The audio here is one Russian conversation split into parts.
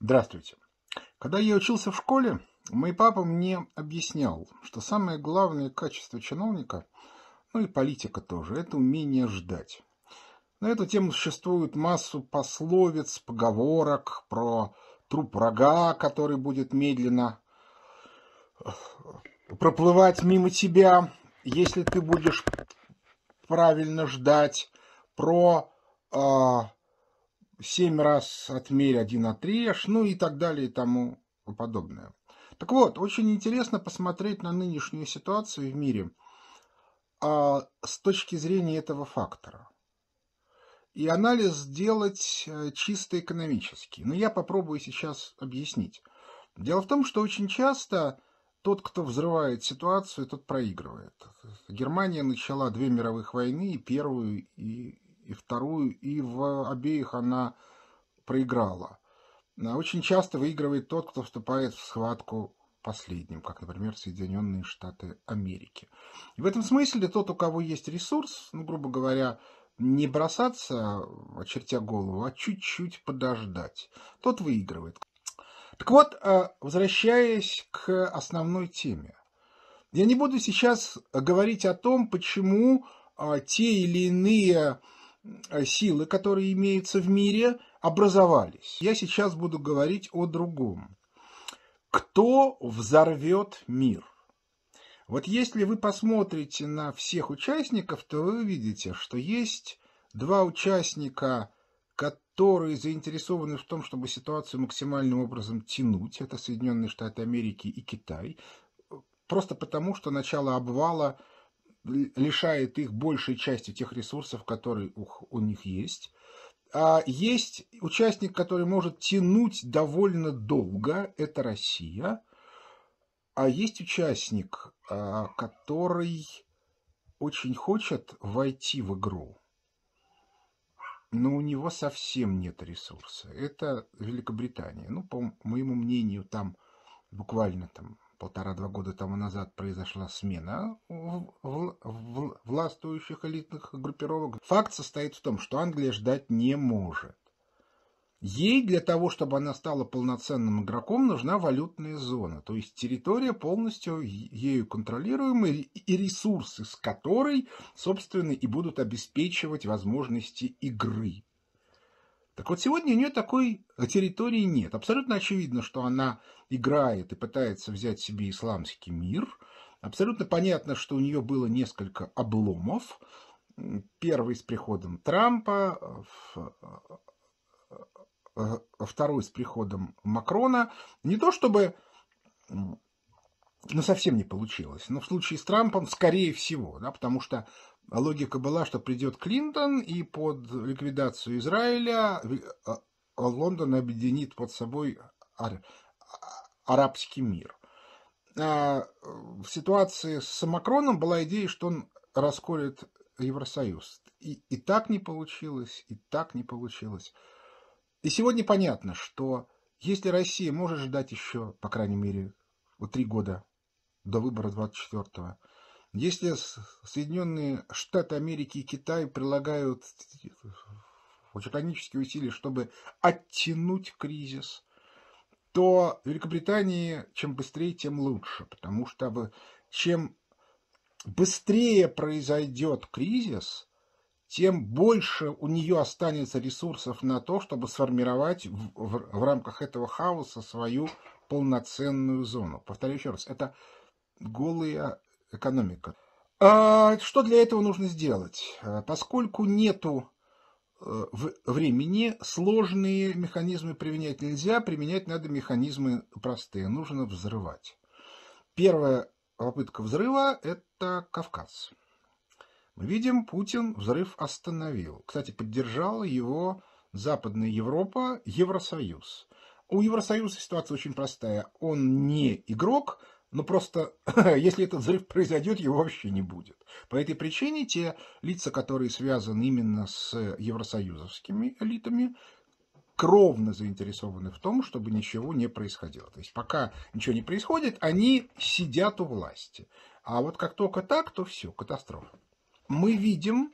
Здравствуйте. Когда я учился в школе, мой папа мне объяснял, что самое главное качество чиновника, ну и политика тоже, это умение ждать. На эту тему существует массу пословиц, поговорок про труп врага, который будет медленно проплывать мимо тебя, если ты будешь правильно ждать, про э, семь раз отмерь один отрежь, ну и так далее и тому подобное. Так вот, очень интересно посмотреть на нынешнюю ситуацию в мире а, с точки зрения этого фактора. И анализ сделать э, чисто экономический. Но я попробую сейчас объяснить. Дело в том, что очень часто тот, кто взрывает ситуацию, тот проигрывает. Германия начала две мировых войны, первую, и и вторую, и в обеих она проиграла. А очень часто выигрывает тот, кто вступает в схватку последним, как, например, Соединенные Штаты Америки. И в этом смысле тот, у кого есть ресурс, ну, грубо говоря, не бросаться, очертя голову, а чуть-чуть подождать, тот выигрывает. Так вот, э, возвращаясь к основной теме. Я не буду сейчас говорить о том, почему э, те или иные Э, силы, которые имеются в мире, образовались. Я сейчас буду говорить о другом. Кто взорвет мир? Вот если вы посмотрите на всех участников, то вы увидите, что есть два участника, которые заинтересованы в том, чтобы ситуацию максимальным образом тянуть. Это Соединенные Штаты Америки и Китай. Просто потому, что начало обвала – лишает их большей части тех ресурсов, которые у них есть. А есть участник, который может тянуть довольно долго, это Россия. А есть участник, а, который очень хочет войти в игру, но у него совсем нет ресурса. Это Великобритания. Ну, по моему мнению, там буквально там полтора-два года тому назад произошла смена властвующих элитных группировок. Факт состоит в том, что Англия ждать не может. Ей для того, чтобы она стала полноценным игроком, нужна валютная зона, то есть территория полностью ею контролируемая и ресурсы с которой, собственно, и будут обеспечивать возможности игры. Так вот, сегодня у нее такой э, территории нет. Абсолютно очевидно, что она играет и пытается взять себе исламский мир. Абсолютно понятно, что у нее было несколько обломов. Первый с приходом Трампа, э, э, второй с приходом Макрона. Не то чтобы ну, совсем не получилось, но в случае с Трампом, скорее всего, да, потому что а логика была, что придет Клинтон, и под ликвидацию Израиля э, э, Лондон объединит под собой а, арабский мир. А, в ситуации с Макроном была идея, что он расколет Евросоюз. И, и так не получилось, и так не получилось. И сегодня понятно, что если Россия может ждать еще, по крайней мере, три года до выбора 24-го, если Соединенные Штаты Америки и Китай прилагают титанические усилия, чтобы оттянуть кризис, то Великобритании чем быстрее, тем лучше, потому что чем быстрее произойдет кризис, тем больше у нее останется ресурсов на то, чтобы сформировать в, в, в рамках этого хаоса свою полноценную зону. Повторю еще раз, это голые экономика. А что для этого нужно сделать? А поскольку нету э, времени, сложные механизмы применять нельзя, применять надо механизмы простые, нужно взрывать. Первая попытка взрыва – это Кавказ. Мы видим, Путин взрыв остановил. Кстати, поддержала его Западная Европа, Евросоюз. У Евросоюза ситуация очень простая. Он не игрок, но ну, просто, если этот взрыв произойдет, его вообще не будет. По этой причине те лица, которые связаны именно с евросоюзовскими элитами, кровно заинтересованы в том, чтобы ничего не происходило. То есть пока ничего не происходит, они сидят у власти. А вот как только так, то все, катастрофа. Мы видим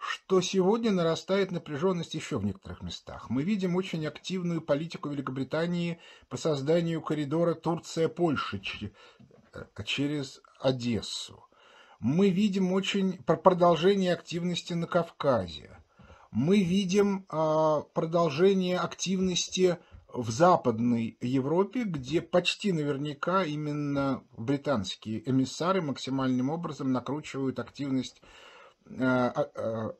что сегодня нарастает напряженность еще в некоторых местах. Мы видим очень активную политику Великобритании по созданию коридора Турция-Польша э, через Одессу. Мы видим очень продолжение активности на Кавказе. Мы видим а, продолжение активности в Западной Европе, где почти наверняка именно британские эмиссары максимальным образом накручивают активность Э, а, э,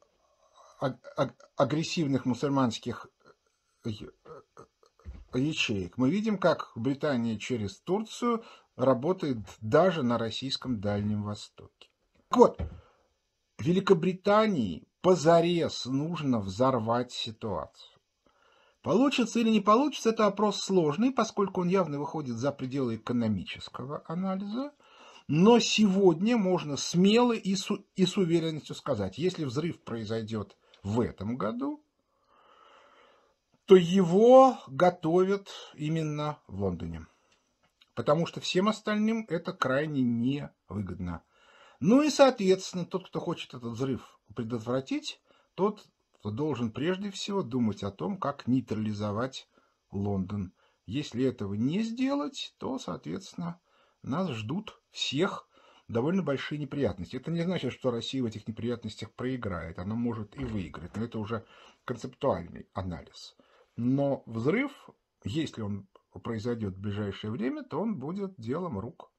а, а, агрессивных мусульманских э, ячеек. Мы видим, как Британия через Турцию работает даже на российском Дальнем Востоке. Так вот, Великобритании позарез нужно взорвать ситуацию. Получится или не получится, это вопрос сложный, поскольку он явно выходит за пределы экономического анализа. Но сегодня можно смело и с, и с уверенностью сказать, если взрыв произойдет в этом году, то его готовят именно в Лондоне. Потому что всем остальным это крайне невыгодно. Ну и, соответственно, тот, кто хочет этот взрыв предотвратить, тот должен прежде всего думать о том, как нейтрализовать Лондон. Если этого не сделать, то, соответственно, нас ждут всех довольно большие неприятности. Это не значит, что Россия в этих неприятностях проиграет, она может и выиграть, но это уже концептуальный анализ. Но взрыв, если он произойдет в ближайшее время, то он будет делом рук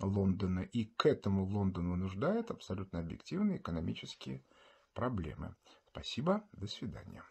Лондона. И к этому Лондон вынуждает абсолютно объективные экономические проблемы. Спасибо, до свидания.